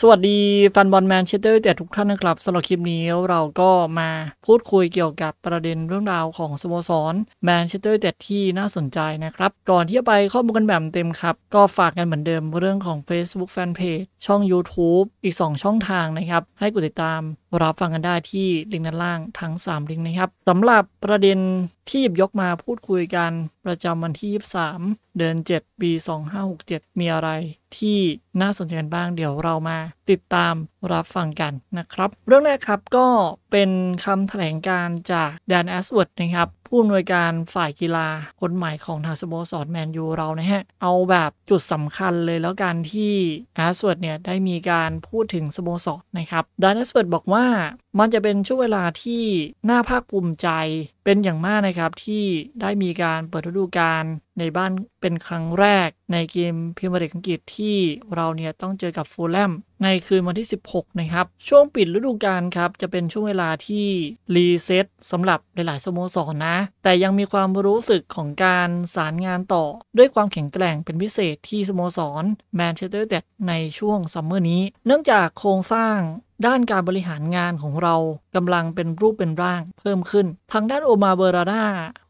สวัสดีแฟนบอลแมนเชสเตอร์แต่ทุกท่านนะครับสำหรับคลิปนี้เราก็มาพูดคุยเกี่ยวกับประเด็นเรื่องราวของสโมสรแมนเชสเตอร์แต่ที่น่าสนใจนะครับ ก่อนที่จะไปข้อมูลกันแบบเต็มครับ ก็ฝากกันเหมือนเดิมเรื่องของ Facebook Fanpage ช่อง YouTube อีก 2 ช่องทางนะครับ ให้กดติดตามรับฟังกันได้ที่ลิงก์ด้านล่างทั้ง 3 ลิงก์นะครับสำหรับประเด็นที่หยิบยกมาพูดคุยกันประจำวันที่ 23 เดือน7 ปี 2567 มีอะไรที่น่าสนใจบ้างเดี๋ยวเรามาติดตามรับฟังกันนะครับ เรื่องแรกครับก็เป็นคำแถลงการจากแดนแอสเวิร์ดนะครับผู้อำนวยการฝ่ายกีฬาคนใหม่ของทางสโมสรแมนยูเรานะฮะ เอาแบบจุดสำคัญเลยแล้วกันที่ อาร์สเวิร์ดเนี่ย ได้มีการพูดถึงสโมสรนะครับ ดานัสเวิร์ดบอกว่ามันจะเป็นช่วงเวลาที่น่าภาคภูมิใจเป็นอย่างมากนะครับที่ได้มีการเปิดฤดูกาลในบ้านเป็นครั้งแรกในเกมพรีเมียร์ลีกอังกฤษที่เราเนี่ยต้องเจอกับฟูลแลมในคืนวันที่ 16 นะครับ ช่วงปิดฤดูกาลครับ จะเป็นช่วงเวลาที่รีเซ็ตสำหรับหลายๆสโมสรนนะ แต่ยังมีความรู้สึกของการสารงานต่อด้วยความแข็งแกร่งเป็นพิเศษที่สโมสรแมนเชสเตอร์ยูไนเต็ดในช่วงซัมเมอร์นี้เนื่องจากโครงสร้างด้านการบริหารงานของเรากำลังเป็นรูปเป็นร่างเพิ่มขึ้นทางด้านโอมาเบอราดา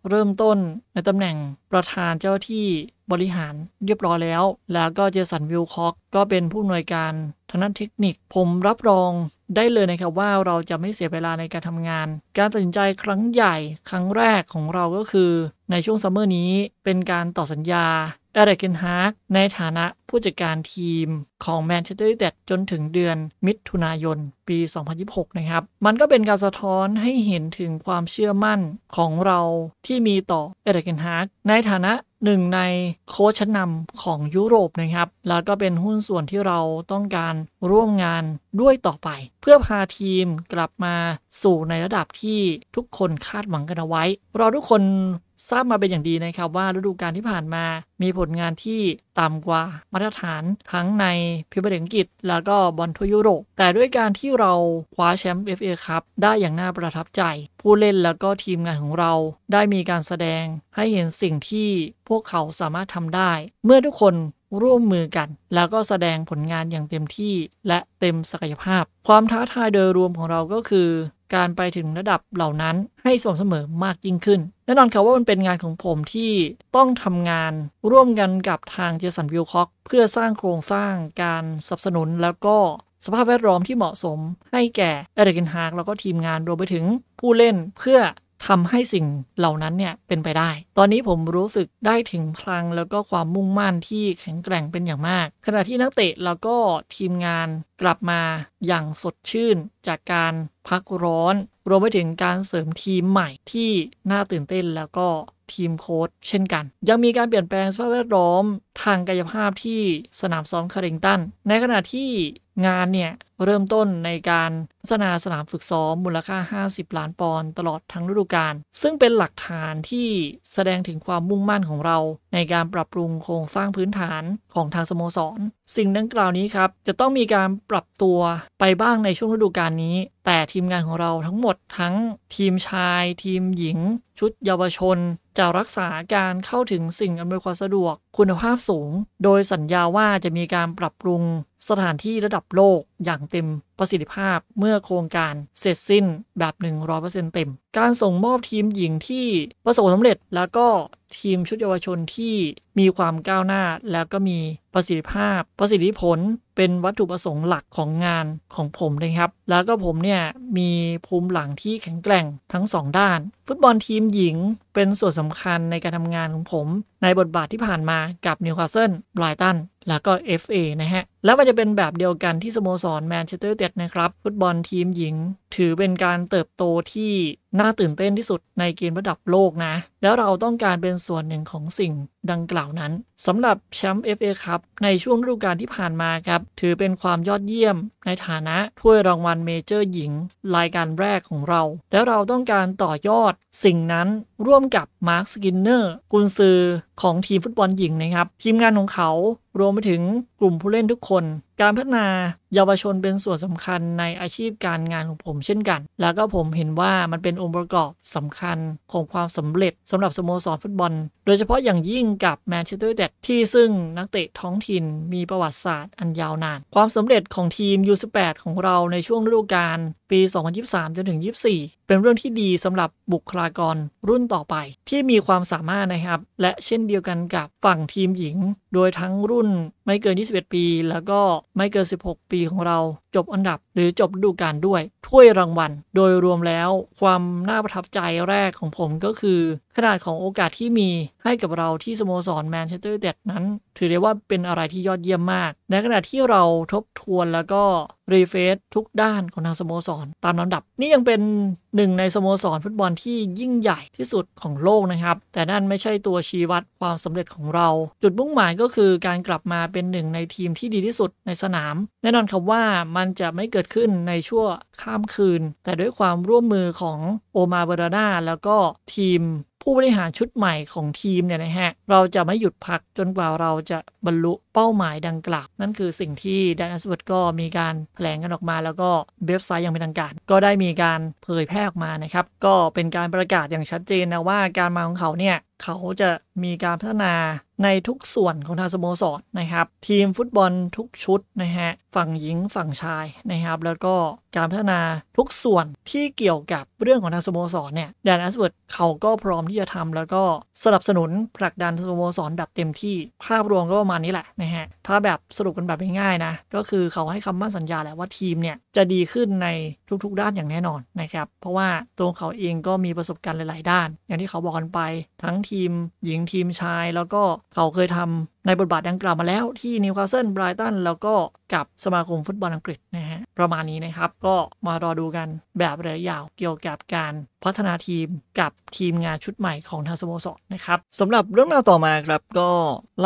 เริ่มต้นในตำแหน่งประธานเจ้าที่บริหารเรียบร้อยแล้ว แล้วก็เจสันวิลคอกก็เป็นผู้หน่วยการทางด้านเทคนิคผมรับรองได้เลยนะครับว่าเราจะไม่เสียเวลาในการทำงาน การตัดสินใจครั้งใหญ่ ครั้งแรกของเราก็คือ ในช่วงซัมเมอร์นี้เป็นการต่อสัญญาเอริกินฮาร์กในฐานะผู้จัดการทีมของแมนเชสเตอร์ยูไนเต็ดจนถึงเดือนมิถุนายนปี 2026 นะครับ มันก็เป็นการสะท้อนให้เห็นถึงความเชื่อมั่นของเราที่มีต่อเอริกินฮาร์กในฐานะหนึ่งในโค้ชชั้นนำของยุโรปนะครับ แล้วก็เป็นหุ้นส่วนที่เราต้องการร่วมงานด้วยต่อไป เพื่อพาทีมกลับมาสู่ในระดับที่ทุกคนคาดหวังกันเอาไว้ เราทุกคนทราบมาเป็นอย่างดีนะครับ ว่าฤดูกาลที่ผ่านมามีผลงานที่ต่ำกว่ามาตรฐานทั้งในพิมพ์อังกฤษ แล้วก็บอลทั่วยุโรปแต่ด้วยการที่เราคว้าแชมป์ FA ครับได้อย่างน่าประทับใจ ผู้เล่นแล้วก็ทีมงานของเรา ได้มีการแสดงให้เห็นสิ่งที่พวกเขาสามารถทำได้ เมื่อทุกคนร่วมมือกัน แล้วก็แสดงผลงานอย่างเต็มที่และเต็มศักยภาพ ความท้าทายโดยรวมของเราก็คือการไปถึงระดับเหล่านั้นให้สม่ำเสมอมากยิ่งขึ้น แน่นอนครับว่ามันเป็นงานของผมที่ต้องทำงานร่วมกันกับทางเจสันวิลคอกเพื่อสร้างโครงสร้างการสนับสนุนแล้วก็สภาพแวดล้อมที่เหมาะสม ให้แก่เอริกินฮาร์กแล้วก็ทีมงานรวมไปถึงผู้เล่นเพื่อทำให้สิ่งเหล่านั้นเนี่ยเป็นไปได้ ตอนนี้ผมรู้สึกได้ถึงพลังแล้วก็ความมุ่งมั่นที่แข็งแกร่งเป็นอย่างมาก ขณะที่นักเตะแล้วก็ทีมงานกลับมาอย่างสดชื่นจากการพักร้อน รวมไปถึงการเสริมทีมใหม่ที่น่าตื่นเต้นแล้วก็ทีมโค้ชเช่นกัน ยังมีการเปลี่ยนแปลงสภาพแวดล้อมทางกายภาพที่สนามซ้อมคาริงตัน ในขณะที่งานเนี่ยเริ่มต้นในการพัฒนาสนามฝึกซ้อมมูลค่า 50ล้านปอนด์ตลอดทั้งฤดูกาลซึ่งเป็นหลักฐานที่แสดงถึงความมุ่งมั่นของเราในการปรับปรุงโครงสร้างพื้นฐานของทางสโมสร สิ่งดังกล่าวนี้ครับจะต้องมีการปรับตัวไปบ้างในช่วงฤดูกาลนี้ แต่ทีมงานของเราทั้งหมด ทั้งทีมชายทีมหญิง ชุดเยาวชน จะรักษาการเข้าถึงสิ่งอำนวยความสะดวกคุณภาพสูง โดยสัญญาว่าจะมีการปรับปรุงสถานที่ระดับโลกอย่างเต็มประสิทธิภาพเมื่อโครงการเสร็จสิ้นแบบ100%เต็มการส่งมอบทีมหญิงที่ประสบความสำเร็จ แล้วก็ทีมชุดเยาวชนที่มีความก้าวหน้า แล้วก็มีประสิทธิภาพ ประสิทธิผลเป็นวัตถุประสงค์หลักของงานของผมนะครับ แล้วก็ผมเนี่ยมีภูมิหลังที่แข็งแกร่งทั้ง 2 ด้าน ฟุตบอลทีมหญิงเป็นส่วนสำคัญในการทำงานของผม ในบทบาทที่ผ่านมากับนิวคาสเซิลไบรตันแล้วก็ FA นะฮะ แล้วมันจะเป็นแบบเดียวกันที่สโมสรแมนเชสเตอร์เต็ดนะครับฟุตบอลทีมหญิง ถือเป็นการเติบโตที่ น่าตื่นเต้นที่สุดในเกมระดับโลกนะ แล้วเราต้องการเป็นส่วนหนึ่งของสิ่งดังกล่าวนั้นสำหรับแชมป์ FA ครับในช่วงฤดูกาลที่ผ่านมาครับ ถือเป็นความยอดเยี่ยมในฐานะถ้วยรางวัลเมเจอร์หญิง รายการแรกของเรา และเราต้องการต่อยอด สิ่งนั้นร่วมกับมาร์คสกินเนอร์กุนซือ ของทีมฟุตบอลหญิงนะครับ ทีมงานของเขารวมไปถึงกลุ่มผู้เล่นทุกคนการพัฒนาเยาวชนเป็นส่วนสำคัญในอาชีพการงานของผมเช่นกัน แล้วก็ผมเห็นว่ามันเป็นองค์ประกอบสำคัญของความสำเร็จสำหรับสโมสรฟุตบอล โดยเฉพาะอย่างยิ่งกับแมนเชสเตอร์นเดดที่ซึ่งนักเตะท้องถิ่น มีประวัติศาสตร์อันยาวนาน ความสำเร็จของทีม U18 ของเราในช่วงฤดูกาลปี 2023จนถึง 24 เป็นเรื่องที่ดีสำหรับบุคลากรรุ่นต่อไป ที่มีความสามารถนะครับ และเช่นเดียวกันกับฝั่งทีมหญิง โดยทั้งรุ่นไม่เกิน 21 ปี แล้วก็ไม่เกิน 16 ปีของเราจบอันดับหรือจบดูการด้วย ถ้วยรางวัล โดยรวมแล้วความน่าประทับใจแรกของผมก็คือขนาดของโอกาสที่มีให้กับเราที่สโมสรแมนเชสเตอร์เดดนั้น ถือได้ว่าเป็นอะไรที่ยอดเยี่ยมมาก ในขณะที่เราทบทวนแล้วก็รีเฟซทุกด้านของทางสโมสร ตามลำดับนี่ยังเป็นหนึ่งในสโมสรฟุตบอลที่ยิ่งใหญ่ที่สุดของโลกนะครับแต่นั่นไม่ใช่ตัวชี้วัดความสำเร็จของเรา จุดมุ่งหมายก็คือการกลับมาเป็นหนึ่งในทีมที่ดีที่สุดในสนามแน่นอนครับว่ามันจะไม่เกิดิดขึ้นในช่วงข้ามคืน แต่ด้วยความร่วมมือของโอมาเบราดาแล้วก็ทีมผู้บริหารชุดใหม่ของทีมเนี่ยนะฮะ เราจะไม่หยุดพักจนกว่าเราจะ บรรลุเป้าหมายดังกล่าวนั่นคือสิ่งที่ดนอัสเวิร์ดก็มีการแถลงกันออกมาแล้วก็เว็บไซต์อย่างเป็นทางการ ก็ได้มีการเผยแพร่ออกมานะครับ ก็เป็นการประกาศอย่างชัดเจนนะว่า การมาของเขาเนี่ย เขาจะมีการพัฒนาในทุกส่วนของทางสโมสรนะครับ ทีมฟุตบอลทุกชุดนะฮะฝั่งหญิงฝั่งชายนะครับ แล้วก็การพัฒนาทุกส่วนที่เกี่ยวกับเรื่องของทางสโมสรเนี่ยแดนแอสเวิร์ดเขาก็พร้อมที่จะทำแล้วก็สนับสนุนผลักดันสโมสร แบบเต็มที่ภาพรวมก็ประมาณนี้แหละ นะฮะ ถ้าแบบสรุปกันแบบง่ายๆนะ ก็คือเขาให้คำมั่นสัญญาแหละว่าทีมเนี่ย จะดีขึ้นในทุกๆด้านอย่างแน่นอนนะครับเพราะว่าตัวเขาเองก็มีประสบการณ์หลาย ๆ ด้าน อย่างที่เขาบอกกันไป ทั้งทีมหญิงทีมชาย แล้วก็เขาเคยทำในบทบาทดังกล่าวมาแล้วที่นิวคาสเซิลไบรตันแล้วก็กับสมาคมฟุตบอลอังกฤษนะฮะประมาณนี้นะครับก็มารอดูกันแบบระยะยาวเกี่ยวกับการพัฒนาทีมกับทีมงานชุดใหม่ของทางสโมสรนะครับสำหรับเรื่องราวต่อมาครับก็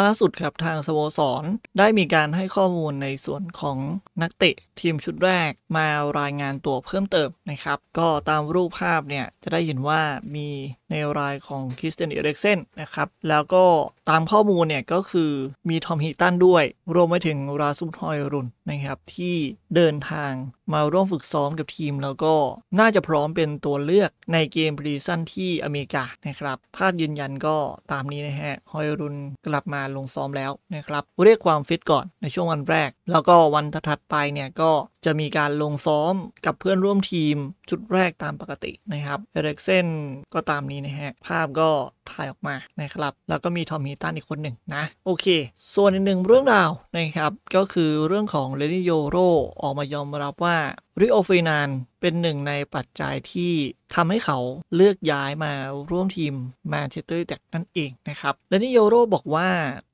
ล่าสุดครับทางสโมสร ได้มีการให้ข้อมูลในส่วนของนักเตะ ทีมชุดแรกมารายงานตัวเพิ่มเติมนะครับ ก็ตามรูปภาพเนี่ยจะได้เห็นว่ามีในรายของคริสเตียนเอเด็กเซนนะครับแล้วก็ตามข้อมูลเนี่ยก็คือมีทอมฮีตันด้วย รวมไปถึงราซุนฮอยรุนนะครับ ที่เดินทางมาร่วมฝึกซ้อมกับทีม แล้วก็น่าจะพร้อมเป็นตัวเลือกในเกมพรีซันที่อเมริกานะครับ ภาพยืนยันก็ตามนี้นะฮะฮอยรุนกลับมาลงซ้อมแล้วนะครับเรียกความฟิตก่อนในช่วงวันแรก แล้วก็วันถัดไปเนี่ยก็จะมีการลงซ้อมกับเพื่อนร่วมทีมชุดแรกตามปกตินะครับเอริกเซนก็ตามนี้นะฮะ ภาพก็ถ่ายออกมานะครับ แล้วก็มีทอมฮีตันอีกคนหนึ่งนะ โอเค ส่วนอีกหนึ่งเรื่องราวนะครับก็คือเรื่องของเลนิโยโรออกมายอมรับว่าริโอเฟนานเป็นหนึ่งในปัจจัยที่ทำให้เขาเลือกย้ายมาร่วมทีมแมนเชสเตอร์ดูไนนั่นเองนะครับ และนี่โยโรบอกว่า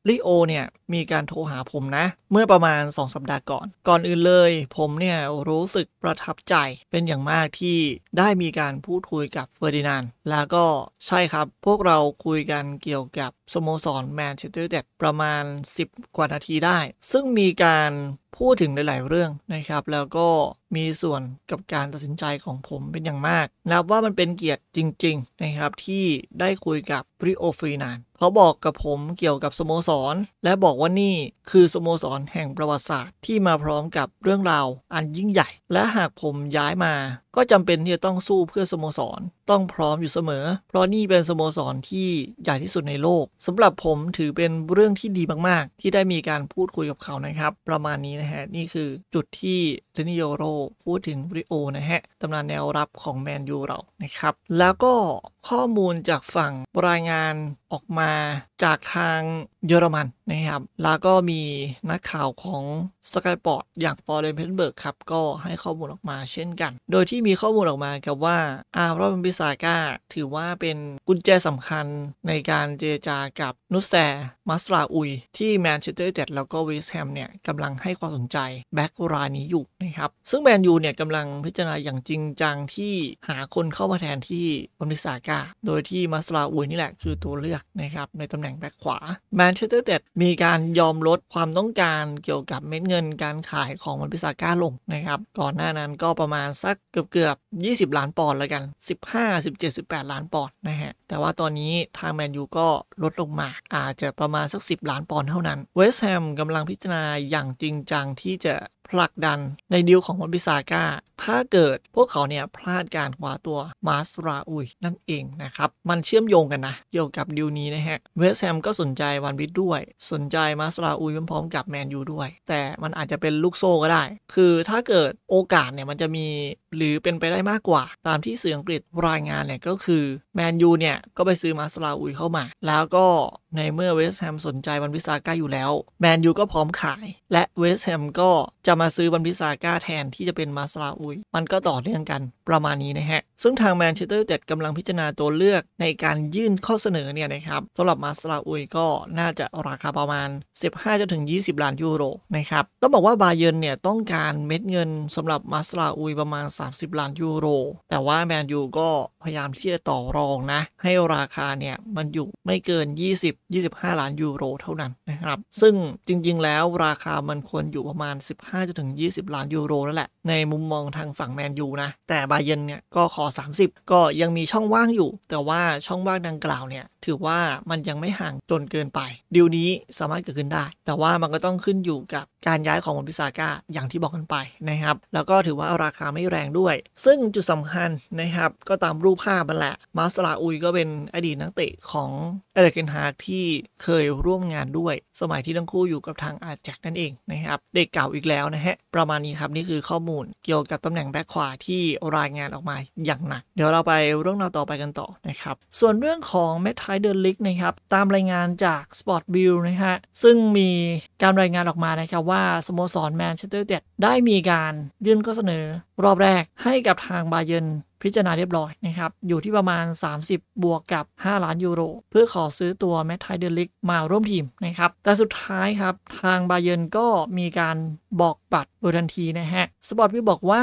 ลิโอเนี่ยมีการโทรหาผมนะ เมื่อประมาณ 2 สัปดาห์ก่อน ก่อนอื่นเลยผมเนี่ยรู้สึกประทับใจเป็นอย่างมากที่ได้มีการพูดคุยกับเฟอร์ดินานแล้วก็ใช่ครับพวกเราคุยกันเกี่ยวกับสโมสรแมนเชสเตอร์ยูนเ็ดประมาณ 10 กว่านาทีได้ ซึ่งมีการพูดถึงหลาย ๆเรื่องนะครับแล้วก็มีส่วนกับการตัดสินใจของผมเป็นอย่างมากนับว่ามันเป็นเกียรติจริง ๆ นะครับที่ได้คุยกับริโอฟรีนานเขาบอกกับผมเกี่ยวกับสโมสรและบอกว่านี่คือสโมสรแห่งประวัติศาสตร์ที่มาพร้อมกับเรื่องราวอันยิ่งใหญ่ และหากผมย้ายมา ก็จำเป็นที่จะต้องสู้เพื่อสโมสรต้องพร้อมอยู่เสมอ เพราะนี่เป็นสโมสรที่ใหญ่ที่สุดในโลก สำหรับผมถือเป็นเรื่องที่ดีมาก ๆ ที่ได้มีการพูดคุยกับเขานะครับ ประมาณนี้นะฮะนี่คือจุดที่เทนิโยโรพูดถึงริโอ นะฮะตำนานแนวรับของ แมนยูเรา นะครับ แล้วก็ข้อมูลจากฝั่งรายงานออกมาจากทางเยอรมันนะครับ แล้วก็มีนักข่าวของสกายปอร์ตอย่างฟอร์เรนเพนเบิร์กครับ ก็ให้ข้อมูลออกมาเช่นกัน โดยที่มีข้อมูลออกมากับว่าอาร์รอนบิสาก้า ถือว่าเป็นกุญแจสำคัญในการเจรจากับนุสแตมัสลาอุย ที่แมนเชสเตอร์นเตดแล้วก็เวสแฮมเนี่ยกำลังให้ความสนใจแบ็กรายนี้อยู่นะครับ ซึ่งแมนยูเนี่ยกำลังพิจารณาอย่างจริงจังที่หาคนเข้ามาแทนที่บอมบิสาก้าาโดยที่มาสลาอุยนี่แหละคือตัวเลือกนะครับในตำแหน่งแบ็คขวาแมนเชสเตอร์เตดมีการยอมลดความต้องการเกี่ยวกับเม็ดเงินการขายของมันพิซาก้าลงนะครับก่อนหน้านั้นก็ประมาณสักเกือบเกือบ 20 ล้านปอนด์แล้วกัน 15 17 18 ล้านปอนด์นะฮะ แต่ว่าตอนนี้ทางแมนยูก็ลดลงมาอาจจะประมาณสัก 10 ล้านปอนด์เท่านั้นเวสต์แฮมกำลังพิจารณาอย่างจริงจังที่จะผลักดันในดิวของมอนบิซาก้าถ้าเกิดพวกเขาเนี่ย พลาดการคว้าตัวมาสราอุยนั่นเองนะครับ มันเชื่อมโยงกันนะเกี่ยวกับดิวนี้นะฮะ เวสแฮมก็สนใจวันบิดด้วย สนใจมาสราอุยพร้อมๆ กับแมนยูด้วย แต่มันอาจจะเป็นลูกโซ่ก็ได้ คือถ้าเกิดโอกาสเนี่ย มันจะมีหรือเป็นไปได้มากกว่า ตามที่สื่ออังกฤษรายงานเนี่ยก็คือแมนยูเนี่ยก็ไปซื้อมาสราอุยเข้ามา แล้วก็ในเมื่อเวสแฮมสนใจบันพิซาก้าอยู่แล้วแมนยูก็พร้อมขาย และเวสแฮมก็จะมาซื้อบันพิซาก้าแทนที่จะเป็นมาซาอุย มันก็ต่อเรื่องกันประมาณนี้นะฮะ ซึ่งทางแมนเชสเตอร์นเต็ดกำลังพิจารณาตัวเลือกในการยื่นข้อเสนอเนี่ยนะครับสำหรับมาซาอุย ก็น่าจะราคาประมาณ 15จนถึง20 ล้านยูโรนะครับต้องบอกว่าบาเยนเนี่ยต้องการเม็ดเงินสำหรับมาซาอุยประมาณ 30ล้านยูโรแต่ว่าแมนยูก็พยายามที่จะต่อรองนะให้ราคาเนี่ยมันอยู่ไม่เกิน 20 25 ล้าน ยูโร เท่านั้น นะครับ ซึ่งจริงๆแล้วราคามันควรอยู่ประมาณ 15-20ล้าน ยูโรนั่นแหละในมุมมองทางฝั่งแมนยูนะ แต่ บาเยนเนี่ย ก็ ขอ 30 ก็ยังมีช่องว่างอยู่ แต่ว่าช่องว่างดังกล่าว เนี่ย ถือ ว่ามันยังไม่ห่างจนเกินไป ดีลนี้สามารถเกิดขึ้นได้ แต่ว่ามันก็ต้องขึ้นอยู่กับการย้ายของมอนพิซาก้าอย่างที่บอกกันไปนะครับ แล้วก็ถือว่าราคาไม่แรงด้วย ซึ่งจุดสำคัญนะครับ ก็ตามรูปภาพมันแหละมาสลาอุยก็เป็นอดีตนักเตะของเอเดรกนฮาร์ที่เคยร่วมงานด้วย สมัยที่ทั้งคู่อยู่กับทางอาแจกนั่นเองนะครับเด็กเก่าอีกแล้วนะฮะประมาณนี้ครับ นี่คือข้อมูลเกี่ยวกับตำแหน่งแบ็คขวาที่รายงานออกมาอย่างหนัก เดี๋ยวเราไปเรื่องราวต่อไปกันต่อนะครับส่วนเรื่องของแมทไทเดอร์ลิกนะครับตามรายงานจาก Sport v บิลนะฮะซึ่งมีการรายงานออกมานะครับว่าว่าสโมสรแมนเชสเตอร์เด็ดได้มีการยื่นข้อเสนอ รอบแรกให้กับทางบาเยนพิจารณาเรียบร้อยนะครับ อยู่ที่ประมาณ 30 บวกกับ 5 ล้านยูโร เพื่อขอซื้อตัวแมทไทเดลิกมาร่วมทีมนะครับ แต่สุดท้ายครับทางบาเยนก็มีการบอกบัตรโดยทันทีนะฮะ สปอร์ตวิวบอกว่า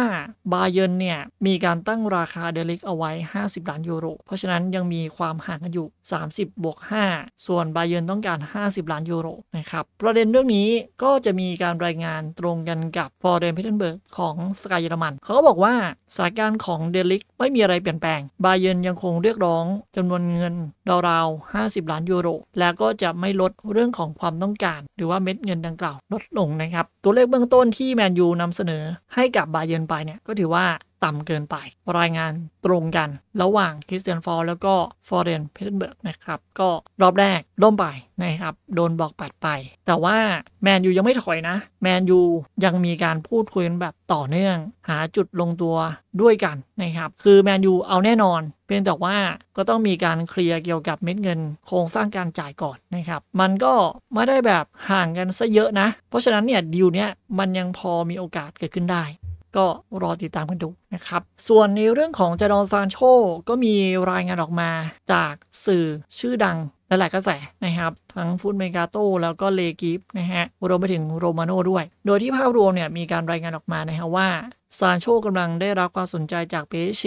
บาเยนเนี่ย มีการตั้งราคาเดลิกเอาไว้ 50 ล้านยูโร เพราะฉะนั้นยังมีความห่างกันอยู่ 30บวก5 ส่วนบาเยนต้องการ 50 ล้านยูโร นะครับ ประเด็นเรื่องนี้ก็จะมีการรายงานตรงกันกับ ฟอร์เรนเพเทนเบิร์กของสกายเยอรมัน เขาก็บอกว่าสถานการณ์ของเดลิกไม่มีอะไรเปลี่ยนแปลง บาเยนยังคงเรียกร้องจำนวนเงินราวๆ50 ล้านยูโร แล้วก็จะไม่ลดเรื่องของความต้องการ หรือว่าเม็ดเงินดังกล่าวลดลงนะครับ ตัวเลขเบื้องื้องต้นที่แมนยูนำเสนอให้กับบาเยิร์นไปเนี่ยก็ถือว่าต่ำเกินไป รายงานตรงกันระหว่างคริสเตียนฟอร์แล้วก็ฟอร์เรนเพเทนเบิร์กนะครับ ก็รอบแรกล่มไปนะครับ โดนบอกปัดไป แต่ว่าแมนยูยังไม่ถอยนะแมนยูยังมีการพูดคุยกันแบบต่อเนื่อง หาจุดลงตัวด้วยกันนะครับ คือแมนยูเอาแน่นอนเพียงแต่ว่าก็ต้องมีการเคลียร์เกี่ยวกับเม็ดเงินโครงสร้างการจ่ายก่อนนะครับ มันก็ไม่ได้แบบห่างกันซะเยอะนะ เพราะฉะนั้นเนี่ยดีลเนี้ยมันยังพอมีโอกาสเกิดขึ้นได้ก็รอติดตามกันดูนะครับ ส่วนในเรื่องของจดอนซานโชก็มีรายงานออกมา จากสื่อชื่อดังหลายๆกระแสนะครับทั้งฟุตเมกาโตแล้วก็เลกิฟนะฮะรวมไปถึงโรมาโน่ด้วย โดยที่ภาพรวมเนี่ยมีการรายงานออกมานะฮะว่าซานโชกำลังได้รับความสนใจจากเพเช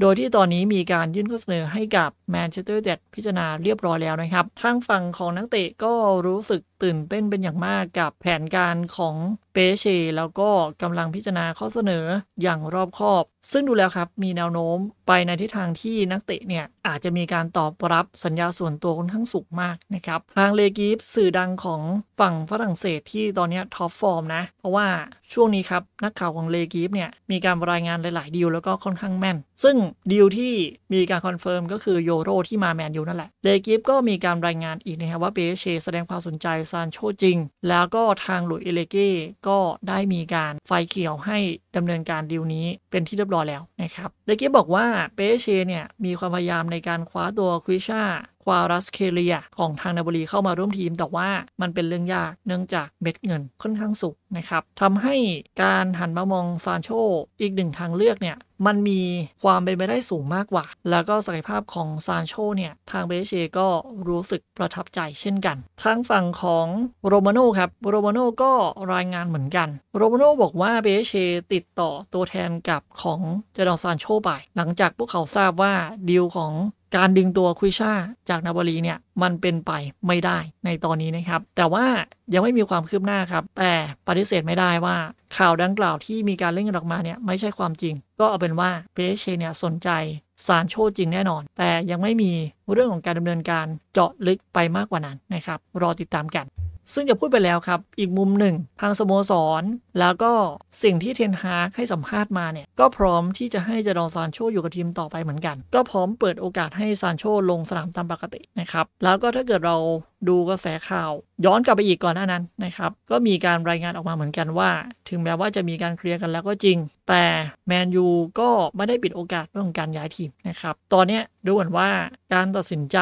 โดยที่ตอนนี้มีการยื่นข้อเสนอให้กับแมนเชสเตอร์เดดพิจารณาเรียบร้อยแล้วนะครับ ทางฝั่งของนักเตะก็รู้สึกตื่นเต้นเป็นอย่างมากกับแผนการของเปเชแล้วก็กำลังพิจารณาข้อเสนออย่างรอบคอบ ซึ่งดูแล้วครับมีแนวโน้มไปในทิศทางที่นักเตะเนี่ยอาจจะมีการตอบรับสัญญาส่วนตัวค่อนข้างสูงมากนะครับทางเลกิฟสื่อดังของฝั่งฝรั่งเศสที่ตอนนี้ท็อปฟอร์มนะ เพราะว่าช่วงนี้ครับ นักข่าวของเลกิฟเนี่ยมีการรายงานหลาย ๆดีลแล้วก็ค่อนข้างแม่น ซึ่งดีลที่มีการคอนเฟิร์มก็คือโยโรที่มาแมนยูนั่นแหละเลกิฟก็มีการรายงานอีกนะครับว่าเปเชแสดงความสนใจซานโชจริง แล้วก็ทางหลุยเอเลเก้ก็ได้มีการไฟเขียวให้ดำเนินการดีลนี้เป็นที่เรียบร้อยแล้วนะครับเลกิฟบอกว่าเปเชเนี่ยมีความพยายามในการคว้าตัวควิชาควารัสเคเลียของทางนาบุรีเข้ามาร่วมทีม แต่ว่ามันเป็นเรื่องยากเนื่องจากเม็ดเงินค่อนข้างสูงนะครับทำให้การหันมามองซานโช อีกหนึ่งทางเลือกเนี่ย มันมีความเป็นไปได้สูงมากกว่า แล้วก็ศักยภาพของซานโชเนี่ย ทางเบเชก็รู้สึกประทับใจเช่นกัน ทางฝั่งของโรมาโนครับโรมาโนก็รายงานเหมือนกัน โรมาโนบอกว่าเบเชติดต่อตัวแทนกับของเจดอนซานโชไป หลังจากพวกเขาทราบว่าดีลของการดึงตัวคุยชาจากนาบารีเนี่ยมันเป็นไปไม่ได้ในตอนนี้นะครับ แต่ว่ายังไม่มีความคืบหน้าครับ แต่ปฏิเสธไม่ได้ว่าข่าวดังกล่าวที่มีการเล่นกันออกมาเนี่ย ไม่ใช่ความจริง ก็เอาเป็นว่าเปเชเนี่ยสนใจซานโชจริงแน่นอน แต่ยังไม่มีเรื่องของการดำเนินการเจาะลึกไปมากกว่านั้นนะครับ รอติดตามกัน ซึ่งจะพูดไปแล้วครับ อีกมุมหนึ่งทางสโมสรแล้วก็สิ่งที่เทนฮาร์ให้สัมภาษณ์มาเนี่ยก็พร้อมที่จะให้จดอซานโชอยู่กับทีมต่อไปเหมือนกัน ก็พร้อมเปิดโอกาสให้ซานโชลงสนามตามปกตินะครับแล้วก็ถ้าเกิดเราดูกระแสข่าว ย้อนกลับไปอีกก่อนหน้านั้นนะครับ ก็มีการรายงานออกมาเหมือนกันว่า ถึงแม้ว่าจะมีการเคลียร์กันแล้วก็จริง แต่แมนยูก็ไม่ได้ปิดโอกาสเรื่องของการย้ายทีมนะครับ ตอนนี้ดูเหมือนว่าการตัดสินใจ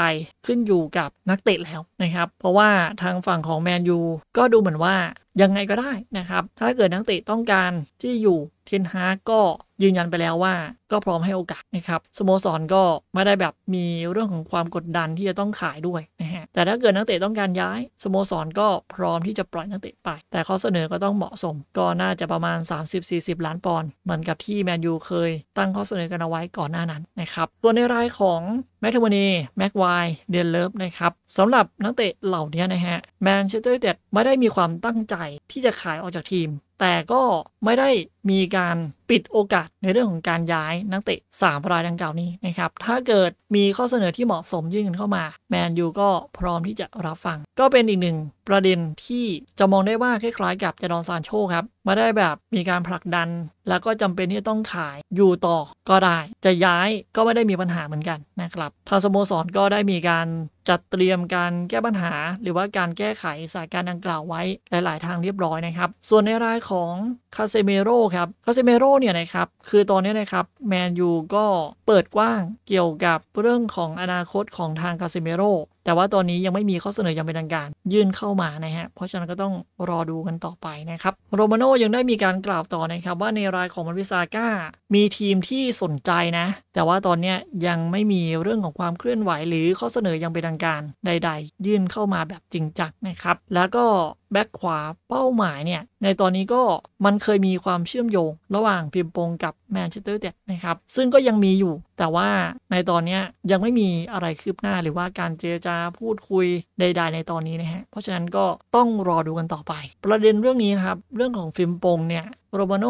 ขึ้นอยู่กับนักเตะแล้วนะครับ เพราะว่าทางฝั่งของแมนยูก็ดูเหมือนว่ายังไงก็ได้นะครับ ถ้าเกิดนักเตะต้องการที่อยู่เทนฮาก็ยืนยันไปแล้วว่า ก็พร้อมให้โอกาสนะครับสโมสรก็ไม่ได้แบบมีเรื่องของความกดดันที่จะต้องขายด้วยนะฮะแต่ถ้าเกิดนักเตะต้องการย้ายสโมสรก็พร้อมที่จะปล่อยนักเตะไป แต่ข้อเสนอก็ต้องเหมาะสม ก็น่าจะประมาณ 30-40 ล้านปอนด์เหมือนกับที่แมนยูเคยตั้งข้อเสนอกันเอาไว้ก่อนหน้านั้นนะครับส่วนในรายของแมทเทวนีแม็กไวเดนเลิฟ นะครับสำหรับนักเตะเหล่านี้นะฮะแมนเชสเตอร์ยูไนเต็ดไม่ได้มีความตั้งใจที่จะขายออกจากทีม แต่ก็ไม่ได้มีการปิดโอกาสในเรื่องของการย้ายนักเตะ3รายดังกล่าวนี้นะครับถ้าเกิดมีข้อเสนอที่เหมาะสมยื่นเข้ามาแมนยูก็พร้อมที่จะรับฟังก็เป็นอีกหนึ่ง ประเด็นที่จะมองได้ว่าคล้ายๆ กับจดอนซานโชครับไม่ได้แบบมีการผลักดัน แล้วก็จำเป็นที่จะต้องขายอยู่ต่อก็ได้จะย้ายก็ไม่ได้มีปัญหาเหมือนกันนะครับทางสโมสรก็ได้มีการจัดเตรียมการแก้ปัญหา หรือว่าการแก้ไขสถานการณ์ดังกล่าวไว้หลายๆทางเรียบร้อยนะครับ ส่วนในรายของคาเซเมโร่ครับ คาเซเมโร่เนี่ยนะครับ คือตอนนี้นะครับแมนยูก็เปิดกว้างเกี่ยวกับเรื่องของอนาคตของทางคาเซเมโร่แต่ว่าตอนนี้ยังไม่มีข้อเสนอยังเป็นทางการยื่นเข้ามานะฮะ เพราะฉะนั้นก็ต้องรอดูกันต่อไปนะครับโรมาโนยังได้มีการกล่าวต่อนะครับ ว่าในรายของมันวิซาก้ามีทีมที่สนใจนะ แต่ว่าตอนนี้ยังไม่มีเรื่องของความเคลื่อนไหว หรือข้อเสนอยังเป็นทางการใด ๆ ยื่นเข้ามาแบบจริงจังนะครับแล้วก็แบ็กขวาเป้าหมายเนี่ยในตอนนี้ก็มันเคยมีความเชื่อมโยงระหว่างพิมปงกับแมนเชสเตอร์เด็ดนะครับซึ่งก็ยังมีอยู่แต่ว่าในตอนนี้ยังไม่มีอะไรคืบหน้าหรือว่าการเจรจาพูดคุยใดๆในตอนนี้นะฮะ เพราะฉะนั้นก็ต้องรอดูกันต่อไป ประเด็นเรื่องนี้ครับ เรื่องของฟิล์มปงเนี่ย โรบาโน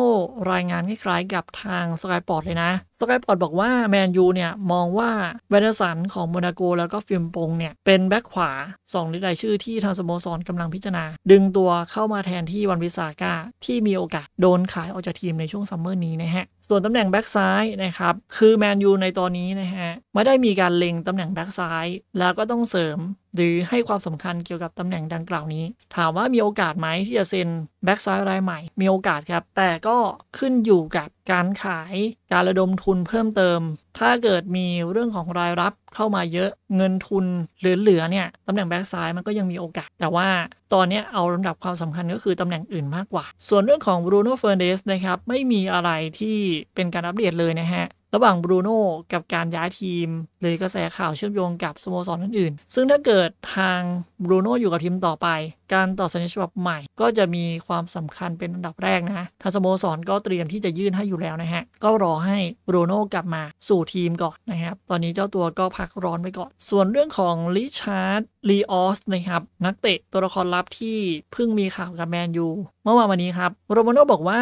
รายงานคล้ายๆกับทางสกายปอร์ตเลยนะสกายพอดบอกว่า แมนยูเนี่ย มองว่าเวนเดอร์สันของโมนาโกแล้วก็ฟิลมปงเนี่ย เป็นแบ็คขวา2รายชื่อที่ทางสโมสรกำลังพิจารณาดึงตัวเข้ามาแทนที่วันวิสาก้า ที่มีโอกาสโดนขายออกจากทีมในช่วงซัมเมอร์นี้นะฮะ ส่วนตำแหน่งแบ็กซ้ายนะครับ คือแมนยูในตอนนี้นะฮะไม่ได้มีการเล็งตำแหน่งแบ็กซ้ายแล้วก็ต้องเสริมหรือให้ความสำคัญเกี่ยวกับตำแหน่งดังกล่าวนี้ ถามว่ามีโอกาสไหมที่จะเซ็นแบ็กซ้ายรายใหม่ มีโอกาสครับแต่ก็ขึ้นอยู่กับการขายการระดมทุนเพิ่มเติม ถ้าเกิดมีเรื่องของรายรับเข้ามาเยอะเงินทุนเหลือๆเนี่ยตำแหน่งแบ็กซ้ายมันก็ยังมีโอกาสแต่ว่าตอนนี้เอาลำดับความสำคัญก็คือตำแหน่งอื่นมากกว่า ส่วนเรื่องของบรูโน่เฟอร์เดสนะครับไม่มีอะไรที่เป็นการอัปเดตเลยนะฮะระหว่างบรูโน่กับการย้ายทีมหรือกระแสข่าวเชื่อมโยงกับสโมสรอื่น ๆซึ่งถ้าเกิดทางบรูโน่อยู่กับทีมต่อไป การต่อสัญญาฉบับใหม่ก็จะมีความสำคัญเป็นอันดับแรกนะทางสโมสรก็เตรียมที่จะยื่นให้อยู่แล้วนะฮะ ก็รอให้บรูโน่กลับมาสู่ทีมก่อนนะครับ ตอนนี้เจ้าตัวก็พักร้อนไปก่อน ส่วนเรื่องของลิชาร์ดลีออส นะครับ นักเตะตัวละครลับที่เพิ่งมีข่าวกับแมนยูเมื่อวานวันนี้ครับ โรมาโน่บอกว่า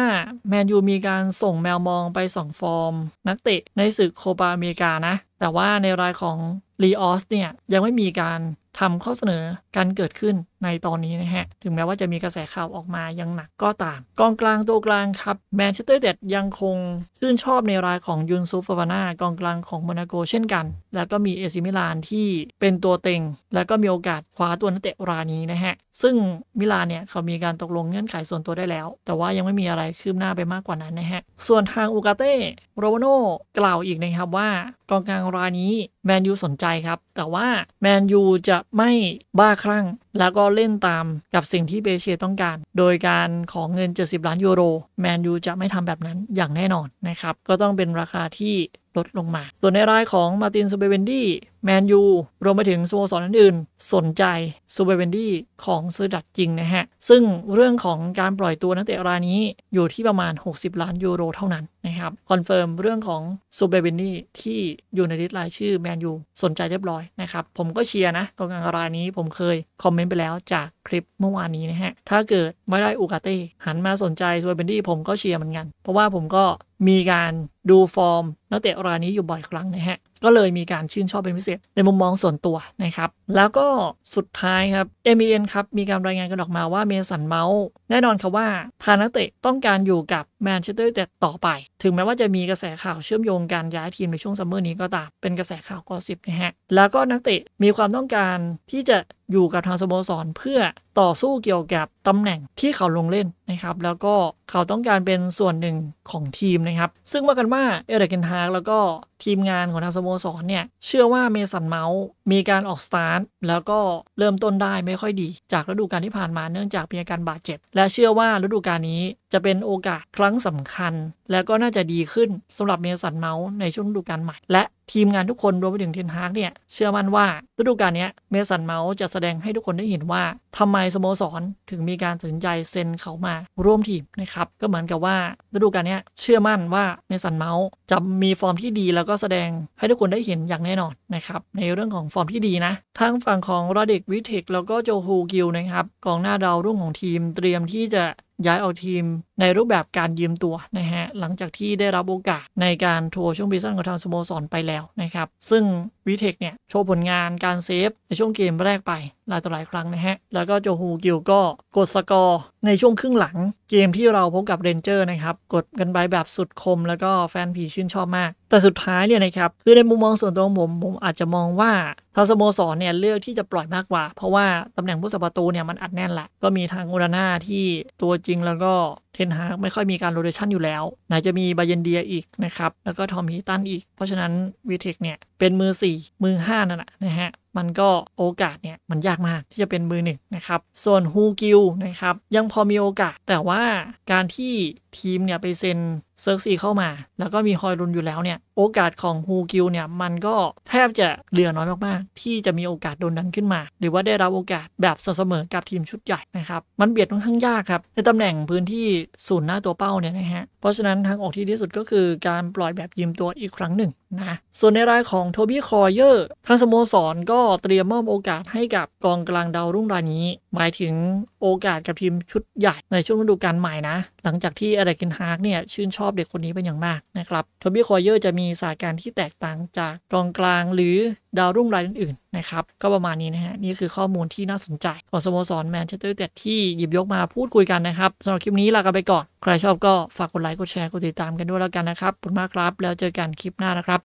แมนยูมีการส่งแมวมองไปส่องฟอร์มนักเตะในศึกโคปาอเมริกานะแต่ว่าในรายของรีออสเนี่ยยังไม่มีการทำข้อเสนอกันเกิดขึ้นในตอนนี้นะฮะ ถึงแม้ว่าจะมีกระแสข่าวออกมายังหนัก ก็ตาม กองกลางตัวกลางครับแมนเชสเตอร์เดดยังคงชื่นชอบในรายของยุนซูฟาวานากองกลางของโมนาโกเช่นกัน แล้วก็มีเอซิมิลานที่เป็นตัวเต็ง แล้วก็มีโอกาสคว้าตัวนักเตะรายนี้นะฮะ ซึ่งมิลานเนี่ยเขามีการตกลงเงื่อนไขส่วนตัวได้แล้ว แต่ว่ายังไม่มีอะไรคืบหน้าไปมากกว่านั้นนะฮะ ส่วนทางอูกาเต้โรวโนกล่าวอีกนะครับว่ากองกลางรายนี้แมนยูสนใจครับ แต่ว่าแมนยูจะไม่บ้าคลั่งแล้วก็เล่นตามกับสิ่งที่เบเชียต้องการ โดยการของเงิน70ล้านยูโร แมนยูจะไม่ทำแบบนั้นอย่างแน่นอนนะครับ ก็ต้องเป็นราคาที่ลดลงมา ส่วนในรายของมาตินซูเบเวนดี้แมนยู รวมไปถึงสโมสรอื่น ๆ สนใจซูเบเวนดี้ของซือดัดจริงนะฮะ ซึ่งเรื่องของการปล่อยตัวนักเตะรายนี้อยู่ที่ประมาณ 60 ล้านยูโรเท่านั้นนะครับคอนเฟิร์มเรื่องของซูเบเวนดี้ที่อยู่ในลิสต์รายชื่อแมนยูสนใจเรียบร้อยนะครับผมก็เชียร์นะกองกลางรายนี้ผมเคยคอมเมมนต์ไปแล้วจากคลิปเมื่อวานนี้นะฮะ ถ้าเกิดไม่ได้อูกาเต้หันมาสนใจสวยเบนดี้ผมก็เชียร์เหมือนกัน เพราะว่าผมก็มีการดูฟอร์ม นักเตะรายนี้อยู่บ่อยครั้งนะฮะ ก็เลยมีการชื่นชอบเป็นพิเศษ ในมุมมองส่วนตัวนะครับ แล้วก็สุดท้ายครับเอี e n ครับ มีการรายงานกันออกมาว่าเมสันเมาส์แน่นอนครับว่าทานักเตะต้องการอยู่กับแมนเชสเตอร์ยูไนเต็ดต่อไป ถึงแม้ว่าจะมีกระแสข่าวเชื่อมโยงการย้ายทีมในช่วงซัมเมอร์นี้ก็ตาม เป็นกระแสข่าวกอสิบนะฮะ แล้วก็นักเตะมีความต้องการที่จะอยู่กับทางสโมสรเพื่อต่อสู้เกี่ยวกับตำแหน่งที่เขาลงเล่นนะครับ แล้วก็เขาต้องการเป็นส่วนหนึ่งของทีมนะครับ ซึ่งว่ากันว่าเอเดรเกนฮาร์กแล้วก็ทีมงานของทางสโมสรเนี่ยเชื่อว่าเมสันเมาส์ มีการออกสตาร์ทแล้วก็เริ่มต้นได้ไม่ค่อยดีจากฤดูกาลที่ผ่านมาเนื่องจากมีอาการบาดเจ็บและเชื่อว่าฤดูกาลนี้จะเป็นโอกาสครั้งสำคัญ แล้วก็น่าจะดีขึ้นสำหรับเมสันเมาส์ในช่วงฤดูกาลใหม่ และทีมงานทุกคนรวมไปถึงเทนฮาร์กเนี่ยเชื่อมั่นว่าฤดูกาลนี้เมสันเมาส์จะแสดงให้ทุกคนได้เห็นว่า ทำไมสโมสรถึงมีการตัดสินใจเซ็นเขามาร่วมทีมนะครับับก็เหมือนกับว่า ฤดูกาลนี้เชื่อมั่นว่าเมสันเมาส์จะมีฟอร์มที่ดีแล้วก็แสดงให้ทุกคนได้เห็นอย่างแน่นอนนะครับ ในเรื่องของฟอร์มที่ดีนะทางฝั่งของรอดิกวิเทคแล้วก็โจฮูกิลนะครับกองหน้าดาวรุ่งของทีมเตรียมที่จะย้ายออกทีม ในรูปแบบการยืมตัวนะฮะ หลังจากที่ได้รับโอกาสในการทัวร์ช่วงปีซั่นของทางสโมสรไปแล้วนะครับ ซึ่งวิเทคเนี่ย โชว์ผลงานการเซฟในช่วงเกมแรกไปหลายต่อหลายครั้งนะฮะ แล้วก็โจฮูกิลก็กดสกอร์ในช่วงครึ่งหลังเกมที่เราพบกับเรนเจอร์นะครับ กดกันไปแบบสุดคมแล้วก็แฟนผีชื่นชอบมาก แต่สุดท้ายเนี่ยนะครับคือในมุมมองส่วนตัวของผมผมอาจจะมองว่าทางสโมสรเนี่ยเลือกที่จะปล่อยมากกว่าเพราะว่าตำแหน่งผู้สับประตูเนี่ยมันอัดแน่นแหละก็มีทางอุราน่าที่ตัวจริงแล้วก็เทนฮากไม่ค่อยมีการโรเตชันอยู่แล้วไหนจะมีบาเยนเดียอีกนะครับ แล้วก็ทอมฮีตันอีกเพราะฉะนั้นวีเทคเนี่ย เป็นมือ 4 มือ 5 นั่นแหละนะฮะ มันก็โอกาสเนี่ย มันยากมากที่จะเป็นมือหนึ่งนะครับ ส่วนฮูกิลนะครับ ยังพอมีโอกาสแต่ว่าการที่ทีมเนี่ย ไปเซ็นเซิร์กซีเข้ามา แล้วก็มีฮอยรุนอยู่แล้วเนี่ยโอกาสของฮูกิลเนี่ยมันก็แทบจะเหลือน้อยมากๆที่จะมีโอกาสโดนดันขึ้นมา หรือว่าได้รับโอกาสแบบสเสมอกับทีมชุดใหญ่นะครับมันเบียดค่อนข้างยากครับในตำแหน่งพื้นที่ศูนย์หน้าตัวเป้าเนี่ยนะฮะ เพราะฉะนั้นทางออกที่ดีสุดก็คือการปล่อยแบบยืมตัวอีกครั้งหนึ่งนะ ส่วนในรายของโทบี้คอเยอร์ทางสโมสรก็เตรียมมอบโอกาสให้กับกองกลางดาวรุ่งรายนี้ หมายถึงโอกาสกับทีมชุดใหญ่ในช่วงฤดูกาลใหม่นะ หลังจากที่อะไรกินฮาร์กเนี่ย ชื่นชอบเด็กคนนี้เป็นอย่างมากนะครับทบี้คอยเยอร์จะมีสายการที่แตกต่างจากกองกลางหรือดาวรุ่งรายอื่นๆนะครับ ก็ประมาณนี้นะฮะ นี่คือข้อมูลที่น่าสนใจของสโมสรแมนเชสเตอร์ยูไนเต็ดที่หยิบยกมาพูดคุยกันนะครับสำหรับคลิปนี้ลากันไปก่อน ใครชอบก็ฝากกดไลค์กดแชร์กดติดตามกันด้วยแล้วกันนะครับขอบคุณมากครับแล้วเจอกันคลิปหน้านะครับ